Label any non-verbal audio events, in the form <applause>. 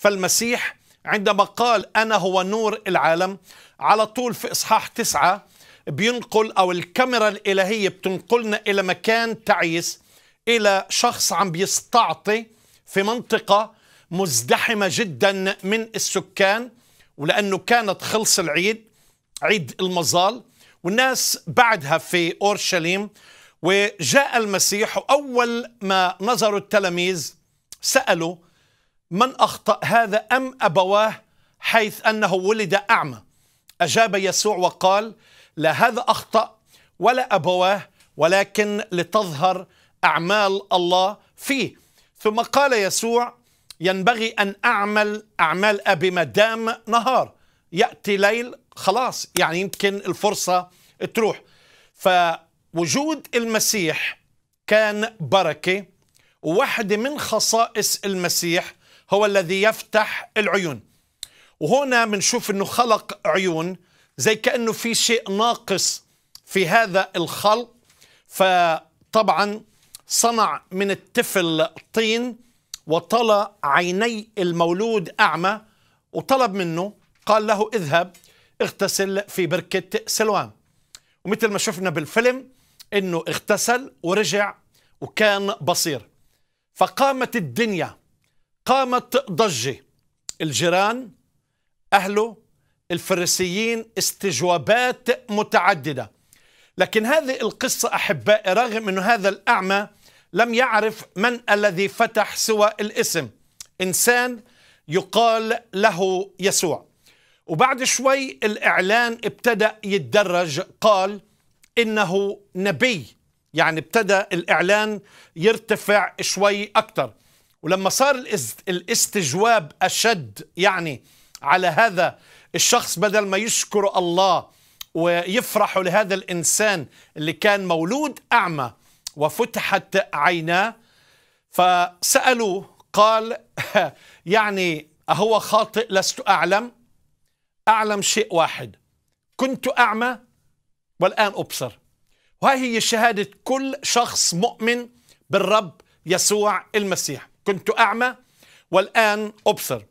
فالمسيح عندما قال أنا هو نور العالم على طول في إصحاح تسعة بينقل أو الكاميرا الإلهية بتنقلنا إلى مكان تعيس إلى شخص عم بيستعطي في منطقة مزدحمة جدا من السكان ولأنه كانت خلص العيد عيد المظال والناس بعدها في أورشليم وجاء المسيح وأول ما نظروا التلاميذ سألوا من أخطأ هذا أم أبواه حيث أنه ولد أعمى أجاب يسوع وقال لا هذا أخطأ ولا أبواه ولكن لتظهر أعمال الله فيه ثم قال يسوع ينبغي أن أعمل أعمال أبي ما دام نهار يأتي ليل خلاص يعني يمكن الفرصة تروح فوجود المسيح كان بركة وواحدة من خصائص المسيح هو الذي يفتح العيون وهنا بنشوف انه خلق عيون زي كانه في شيء ناقص في هذا الخلق فطبعا صنع من الطفل طين وطلى عيني المولود اعمى وطلب منه قال له اذهب اغتسل في بركه سلوان ومثل ما شفنا بالفيلم انه اغتسل ورجع وكان بصير فقامت الدنيا قامت ضجة الجيران أهله الفريسيين استجوابات متعددة لكن هذه القصة أحبائي رغم أن هذا الأعمى لم يعرف من الذي فتح سوى الاسم إنسان يقال له يسوع وبعد شوي الإعلان ابتدأ يتدرج قال إنه نبي يعني ابتدأ الإعلان يرتفع شوي أكثر ولما صار الاستجواب أشد يعني على هذا الشخص بدل ما يشكر الله ويفرحوا لهذا الإنسان اللي كان مولود أعمى وفتحت عيناه فسألوه قال <laughs> يعني أهو خاطئ لست أعلم أعلم شيء واحد كنت أعمى والآن أبصر وهي هي شهادة كل شخص مؤمن بالرب يسوع المسيح كنت أعمى والآن أبصر